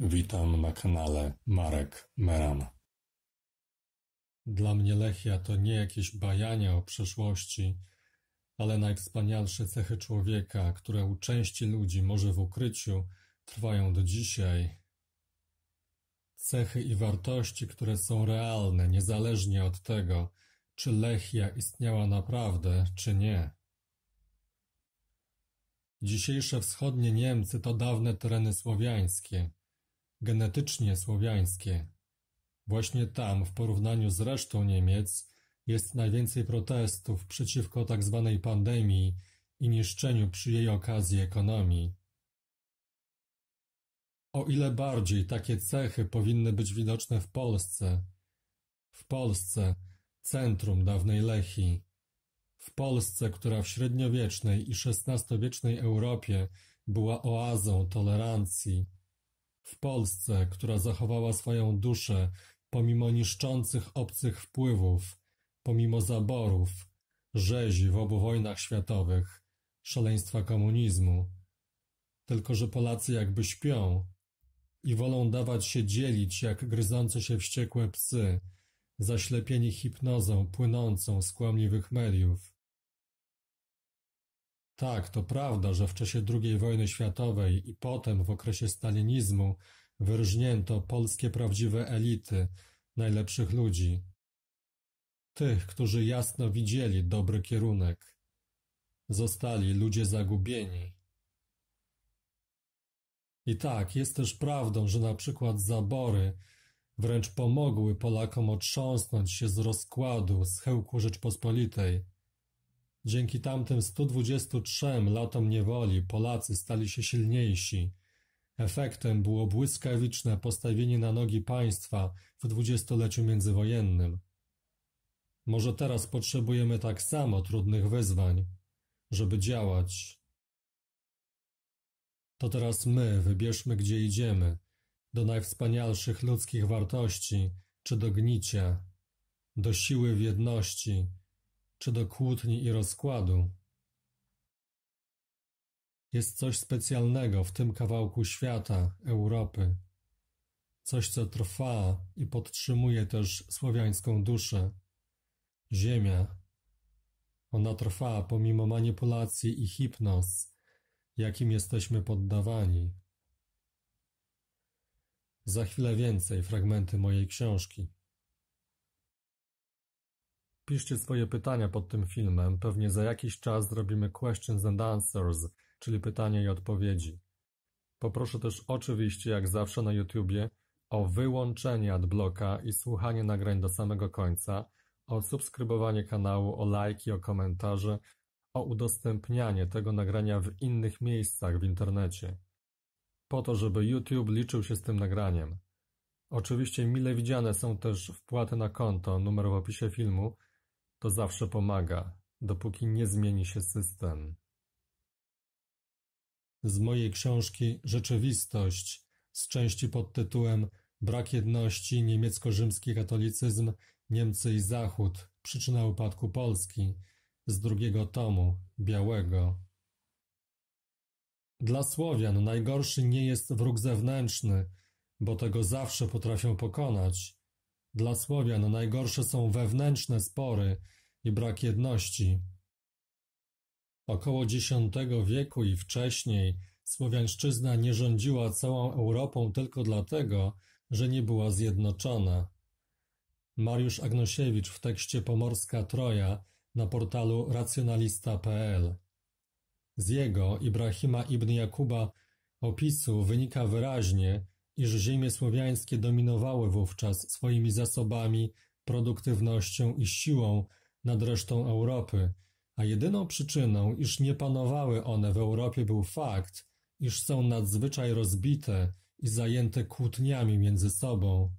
Witam na kanale Marek Meran. Dla mnie Lechia to nie jakieś bajanie o przeszłości, ale najwspanialsze cechy człowieka, które u części ludzi może w ukryciu trwają do dzisiaj. Cechy i wartości, które są realne niezależnie od tego, czy Lechia istniała naprawdę, czy nie. Dzisiejsze wschodnie Niemcy to dawne tereny słowiańskie – genetycznie słowiańskie. Właśnie tam, w porównaniu z resztą Niemiec, jest najwięcej protestów przeciwko tzw. Tak pandemii i niszczeniu przy jej okazji ekonomii. O ile bardziej takie cechy powinny być widoczne w Polsce. W Polsce, centrum dawnej Lechii. W Polsce, która w średniowiecznej i XVI-wiecznej Europie była oazą tolerancji, w Polsce, która zachowała swoją duszę pomimo niszczących obcych wpływów, pomimo zaborów, rzezi w obu wojnach światowych, szaleństwa komunizmu. Tylko, że Polacy jakby śpią i wolą dawać się dzielić jak gryzące się wściekłe psy, zaślepieni hipnozą płynącą z kłamliwych mediów. Tak, to prawda, że w czasie II wojny światowej i potem w okresie stalinizmu wyróżnięto polskie prawdziwe elity, najlepszych ludzi. Tych, którzy jasno widzieli dobry kierunek. Zostali ludzie zagubieni. I tak, jest też prawdą, że na przykład zabory wręcz pomogły Polakom otrząsnąć się z rozkładu, z hełku Rzeczpospolitej. Dzięki tamtym 123 latom niewoli Polacy stali się silniejsi. Efektem było błyskawiczne postawienie na nogi państwa w dwudziestoleciu międzywojennym. Może teraz potrzebujemy tak samo trudnych wyzwań, żeby działać. To teraz my wybierzmy, gdzie idziemy, do najwspanialszych ludzkich wartości czy do gnicia, do siły w jedności, czy do kłótni i rozkładu. Jest coś specjalnego w tym kawałku świata, Europy. Coś, co trwa i podtrzymuje też słowiańską duszę. Ziemia. Ona trwa pomimo manipulacji i hipnoz, jakim jesteśmy poddawani. Za chwilę więcej fragmenty mojej książki. Piszcie swoje pytania pod tym filmem, pewnie za jakiś czas zrobimy questions and answers, czyli pytania i odpowiedzi. Poproszę też oczywiście, jak zawsze na YouTubie, o wyłączenie adblocka i słuchanie nagrań do samego końca, o subskrybowanie kanału, o lajki, o komentarze, o udostępnianie tego nagrania w innych miejscach w internecie. Po to, żeby YouTube liczył się z tym nagraniem. Oczywiście mile widziane są też wpłaty na konto, numer w opisie filmu, to zawsze pomaga, dopóki nie zmieni się system. Z mojej książki Rzeczywistość z części pod tytułem Brak jedności niemiecko-rzymski katolicyzm, Niemcy i Zachód przyczyna upadku Polski z drugiego tomu białego. Dla Słowian najgorszy nie jest wróg zewnętrzny, bo tego zawsze potrafią pokonać, dla Słowian no najgorsze są wewnętrzne spory i brak jedności. Około X wieku i wcześniej Słowiańszczyzna nie rządziła całą Europą tylko dlatego, że nie była zjednoczona. Mariusz Agnosiewicz w tekście Pomorska Troja na portalu racjonalista.pl. Z jego, Ibrahima ibn Jakuba, opisu wynika wyraźnie, iż ziemie słowiańskie dominowały wówczas swoimi zasobami, produktywnością i siłą nad resztą Europy, a jedyną przyczyną, iż nie panowały one w Europie był fakt, iż są nadzwyczaj rozbite i zajęte kłótniami między sobą.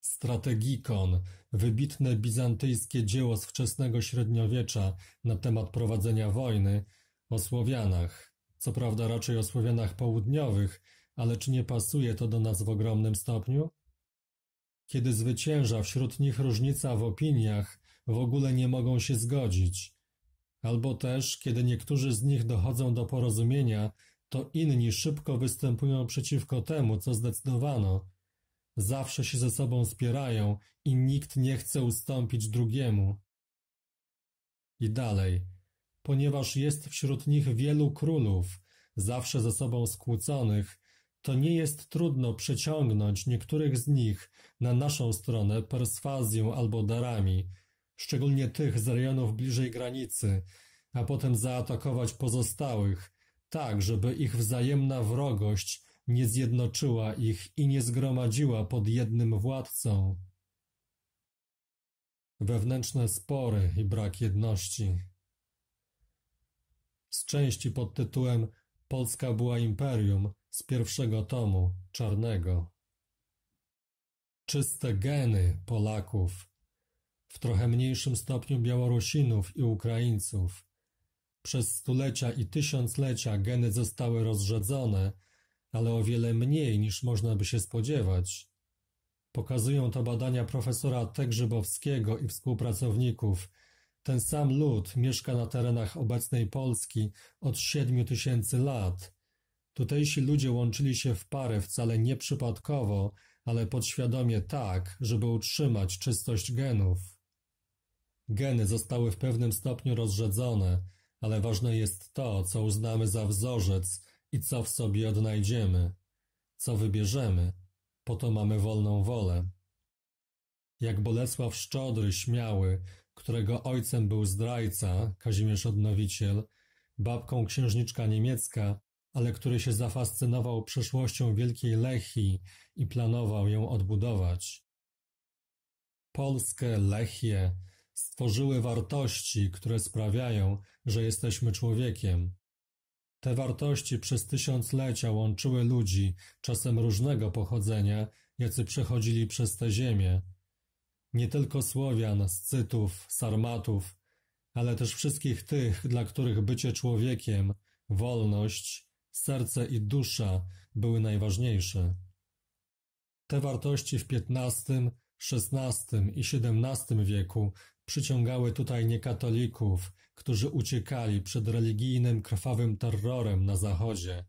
Strategikon, wybitne bizantyjskie dzieło z wczesnego średniowiecza na temat prowadzenia wojny, o Słowianach, co prawda raczej o Słowianach południowych, ale czy nie pasuje to do nas w ogromnym stopniu? Kiedy zwycięża wśród nich różnica w opiniach, w ogóle nie mogą się zgodzić. Albo też, kiedy niektórzy z nich dochodzą do porozumienia, to inni szybko występują przeciwko temu, co zdecydowano. Zawsze się ze sobą spierają i nikt nie chce ustąpić drugiemu. I dalej, ponieważ jest wśród nich wielu królów, zawsze ze sobą skłóconych, to nie jest trudno przeciągnąć niektórych z nich na naszą stronę perswazją albo darami, szczególnie tych z rejonów bliżej granicy, a potem zaatakować pozostałych, tak żeby ich wzajemna wrogość nie zjednoczyła ich i nie zgromadziła pod jednym władcą. Wewnętrzne spory i brak jedności. Z części pod tytułem Polska była imperium z pierwszego tomu czarnego. Czyste geny Polaków, w trochę mniejszym stopniu Białorusinów i Ukraińców. Przez stulecia i tysiąclecia geny zostały rozrzedzone, ale o wiele mniej niż można by się spodziewać. Pokazują to badania profesora Tegrzybowskiego i współpracowników. Ten sam lud mieszka na terenach obecnej Polski od siedmiu tysięcy lat – Tutejsi ludzie łączyli się w pary wcale nie przypadkowo, ale podświadomie tak, żeby utrzymać czystość genów. Geny zostały w pewnym stopniu rozrzedzone, ale ważne jest to, co uznamy za wzorzec i co w sobie odnajdziemy, co wybierzemy, po to mamy wolną wolę. Jak Bolesław Szczodry śmiały, którego ojcem był zdrajca, Kazimierz Odnowiciel, babką księżniczka niemiecka, ale który się zafascynował przeszłością Wielkiej Lechii i planował ją odbudować. Polskę Lechię stworzyły wartości, które sprawiają, że jesteśmy człowiekiem. Te wartości przez tysiąclecia łączyły ludzi, czasem różnego pochodzenia, jacy przechodzili przez te ziemię. Nie tylko Słowian, Scytów, Sarmatów, ale też wszystkich tych, dla których bycie człowiekiem, wolność, serce i dusza były najważniejsze. Te wartości w XV, XVI i XVII wieku przyciągały tutaj niekatolików, którzy uciekali przed religijnym krwawym terrorem na Zachodzie.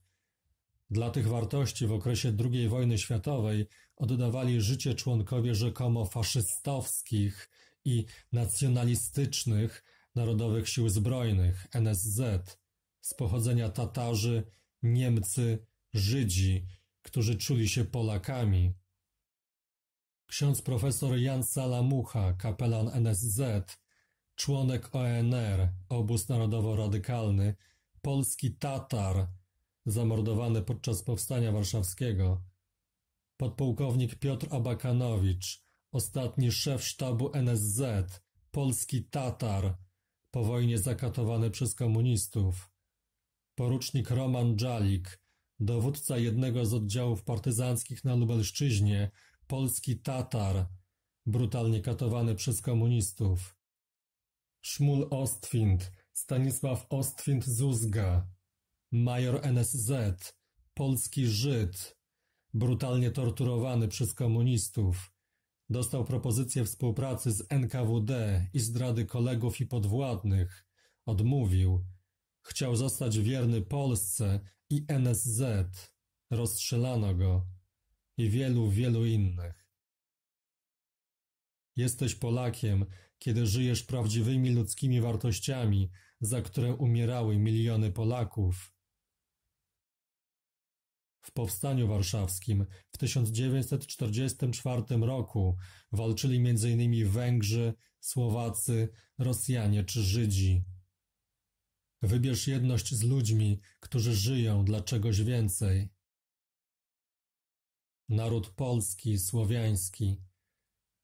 Dla tych wartości w okresie II wojny światowej oddawali życie członkowie rzekomo faszystowskich i nacjonalistycznych Narodowych Sił Zbrojnych NSZ z pochodzenia Tatarzy Niemcy, Żydzi, którzy czuli się Polakami. Ksiądz profesor Jan Salamucha, kapelan NSZ, członek ONR, obóz narodowo-radykalny, polski Tatar, zamordowany podczas powstania warszawskiego, podpułkownik Piotr Abakanowicz, ostatni szef sztabu NSZ, polski Tatar, po wojnie zakatowany przez komunistów, porucznik Roman Dżalik, dowódca jednego z oddziałów partyzanckich na Lubelszczyźnie, polski Tatar, brutalnie katowany przez komunistów. Szmul Ostwind, Stanisław Ostwind Zuzga, major NSZ, polski Żyd, brutalnie torturowany przez komunistów. Dostał propozycję współpracy z NKWD i zdrady kolegów i podwładnych. Odmówił, Chciał zostać wierny Polsce i NSZ. Rozstrzelano go. I wielu, wielu innych. Jesteś Polakiem, kiedy żyjesz prawdziwymi ludzkimi wartościami, za które umierały miliony Polaków. W Powstaniu Warszawskim w 1944 roku walczyli m.in. Węgrzy, Słowacy, Rosjanie czy Żydzi. Wybierz jedność z ludźmi, którzy żyją dla czegoś więcej. Naród polski, słowiański,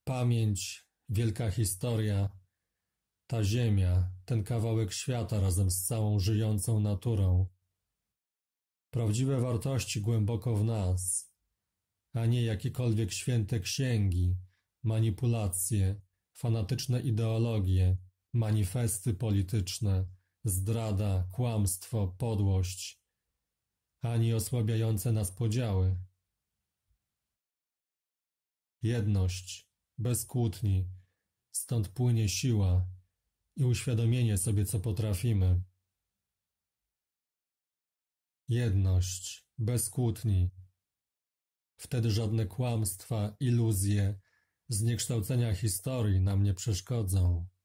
pamięć, wielka historia, ta ziemia, ten kawałek świata razem z całą żyjącą naturą. Prawdziwe wartości głęboko w nas, a nie jakiekolwiek święte księgi, manipulacje, fanatyczne ideologie, manifesty polityczne zdrada, kłamstwo, podłość, ani osłabiające nas podziały. Jedność, bez kłótni, stąd płynie siła i uświadomienie sobie, co potrafimy. Jedność, bez kłótni. Wtedy żadne kłamstwa, iluzje, zniekształcenia historii nam nie przeszkodzą.